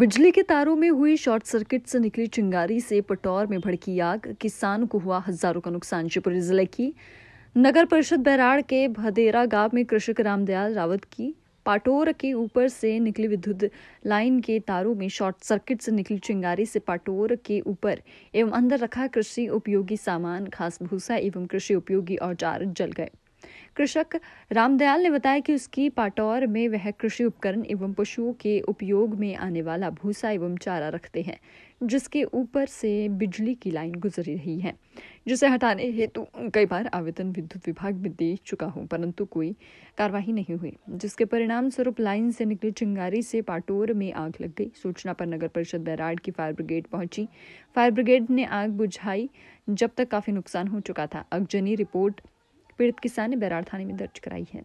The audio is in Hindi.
बिजली के तारों में हुई शॉर्ट सर्किट से निकली चिंगारी से पटौर में भड़की आग किसान को हुआ हजारों का नुकसान शिवपुरी जिले की नगर परिषद बैराड़ के भदेरा गांव में कृषक रामदयाल रावत की पाटोर के ऊपर से निकली विद्युत लाइन के तारों में शॉर्ट सर्किट से निकली चिंगारी से पाटोर के ऊपर एवं अंदर रखा कृषि उपयोगी सामान घास भूसा एवं कृषि उपयोगी औजार जल गए कृषक रामदयाल ने बताया कि उसकी पाटौर में वह कृषि उपकरण एवं पशुओं के उपयोग में आने वाला भूसा एवं चारा रखते हैं जिसके ऊपर से बिजली की लाइन गुजर रही है जिसे हटाने हेतु कई बार आवेदन विद्युत विभाग में दे चुका हूं परंतु कोई कार्रवाई नहीं हुई जिसके परिणाम स्वरूप लाइन से निकली चिंगारी से पाटोर में आग लग गई सूचना पर नगर परिषद बैराड की फायर ब्रिगेड पहुंची फायर ब्रिगेड ने आग बुझाई जब तक काफी नुकसान हो चुका था अगजनी रिपोर्ट पीड़ित किसान ने बैराड़ थाने में दर्ज कराई है